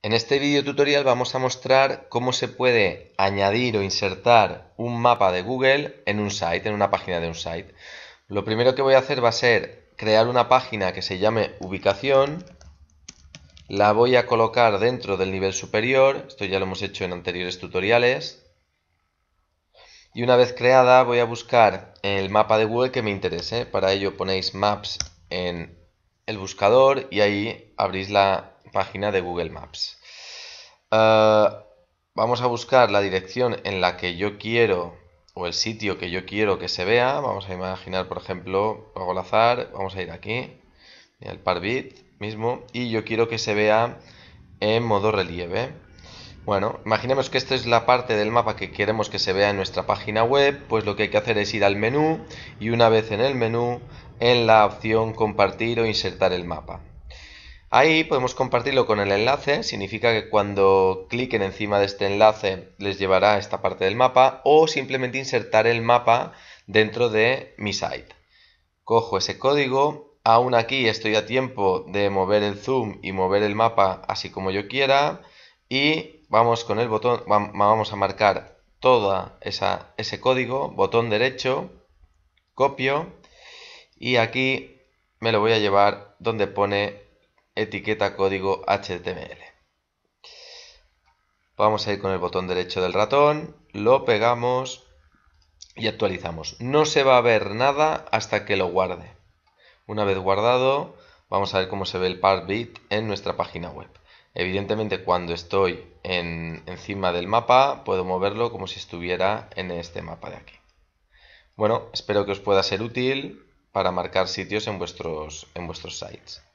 En este vídeo tutorial vamos a mostrar cómo se puede añadir o insertar un mapa de Google en un site, en una página de un site. Lo primero que voy a hacer va a ser crear una página que se llame ubicación. La voy a colocar dentro del nivel superior, esto ya lo hemos hecho en anteriores tutoriales. Y una vez creada voy a buscar el mapa de Google que me interese. Para ello ponéis Maps en el buscador y ahí abrís la página de Google Maps. Eh, vamos a buscar la dirección en la que yo quiero o el sitio que yo quiero que se vea. Vamos a imaginar, por ejemplo, hago azar, vamos a ir aquí, al bit mismo, y yo quiero que se vea en modo relieve. Bueno, imaginemos que esta es la parte del mapa que queremos que se vea en nuestra página web, pues lo que hay que hacer es ir al menú y una vez en el menú, en la opción compartir o insertar el mapa. Ahí podemos compartirlo con el enlace, significa que cuando cliquen encima de este enlace les llevará a esta parte del mapa o simplemente insertar el mapa dentro de mi site. Cojo ese código, aún aquí estoy a tiempo de mover el zoom y mover el mapa así como yo quiera y vamos con el botón, vamos a marcar todo ese código, botón derecho, copio y aquí me lo voy a llevar donde pone etiqueta código HTML. Vamos a ir con el botón derecho del ratón, lo pegamos y actualizamos. No se va a ver nada hasta que lo guarde. Una vez guardado, vamos a ver cómo se ve el part bit en nuestra página web. Evidentemente cuando estoy encima del mapa puedo moverlo como si estuviera en este mapa de aquí. Bueno, espero que os pueda ser útil para marcar sitios en vuestros, en vuestros sites.